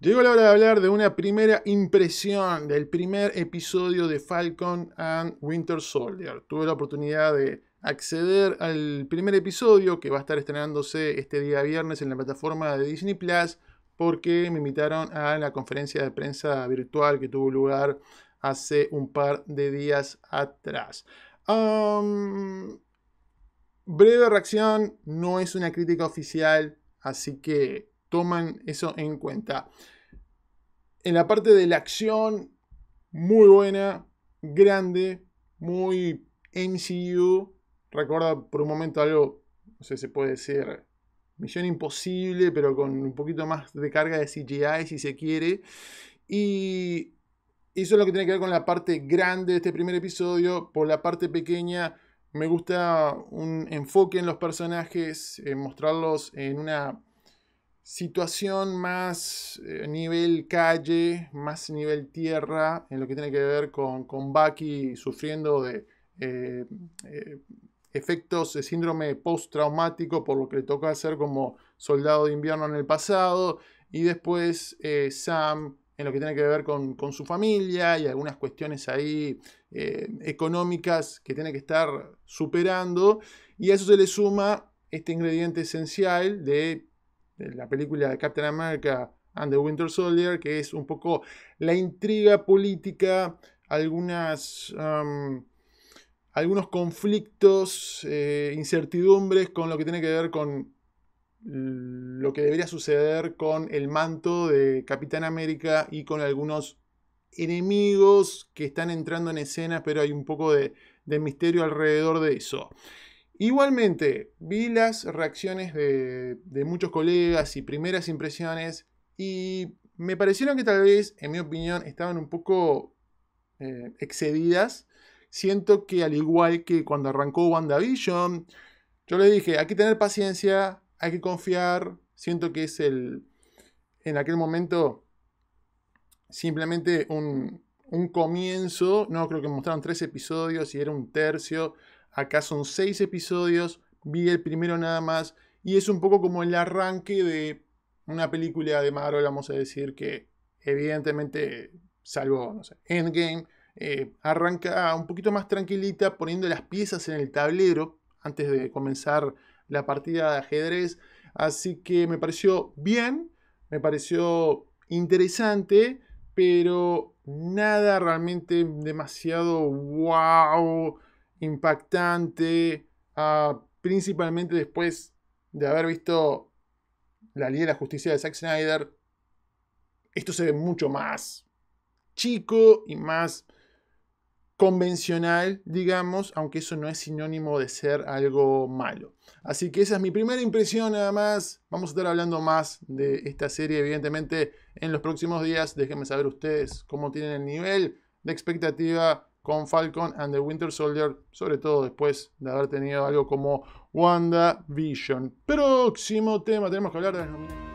Llegó la hora de hablar de una primera impresión del primer episodio de Falcon and Winter Soldier. Tuve la oportunidad de acceder al primer episodio que va a estar estrenándose este día viernes en la plataforma de Disney Plus porque me invitaron a la conferencia de prensa virtual que tuvo lugar hace un par de días atrás. breve reacción, no es una crítica oficial, así que toman eso en cuenta. En la parte de la acción, muy buena, grande, muy MCU. Recuerda por un momento algo, no sé, se puede decir Misión Imposible, pero con un poquito más de carga de CGI si se quiere. Y eso es lo que tiene que ver con la parte grande de este primer episodio. Por la parte pequeña, me gusta un enfoque en los personajes, eh, mostrarlos en una situación más eh, nivel calle, más nivel tierra, en lo que tiene que ver con, con Bucky sufriendo de eh, eh, efectos de síndrome postraumático por lo que le tocó hacer como soldado de invierno en el pasado, y después Sam en lo que tiene que ver con, con su familia y algunas cuestiones ahí económicas que tiene que estar superando, y a eso se le suma este ingrediente esencial de la película de Captain America and the Winter Soldier, que es un poco la intriga política, algunas, algunos conflictos, eh, incertidumbres con lo que tiene que ver con lo que debería suceder con el manto de Capitán América y con algunos enemigos que están entrando en escena, pero hay un poco de, de misterio alrededor de eso. Igualmente, vi las reacciones de, muchos colegas y primeras impresiones y me parecieron que tal vez, en mi opinión, estaban un poco eh, excedidas. Siento que al igual que cuando arrancó WandaVision, yo le dije, hay que tener paciencia, hay que confiar. Siento que es el, en aquel momento, simplemente un, un comienzo. No, creo que mostraron tres episodios y era un tercio. Acá son seis episodios, vi el primero nada más y es un poco como el arranque de una película de Marvel, vamos a decir que evidentemente, salvo no sé, Endgame, eh, arranca un poquito más tranquilita poniendo las piezas en el tablero antes de comenzar la partida de ajedrez. Así que me pareció bien, me pareció interesante, pero nada realmente demasiado wow impactante, ah, principalmente después de haber visto la ley de la Justicia de Zack Snyder, esto se ve mucho más chico y más convencional, digamos, aunque eso no es sinónimo de ser algo malo. Así que esa es mi primera impresión nada más. Vamos a estar hablando más de esta serie, evidentemente, en los próximos días. Déjenme saber ustedes cómo tienen el nivel de expectativa con Falcon and the Winter Soldier, sobre todo después de haber tenido algo como WandaVision. Próximo tema, tenemos que hablar de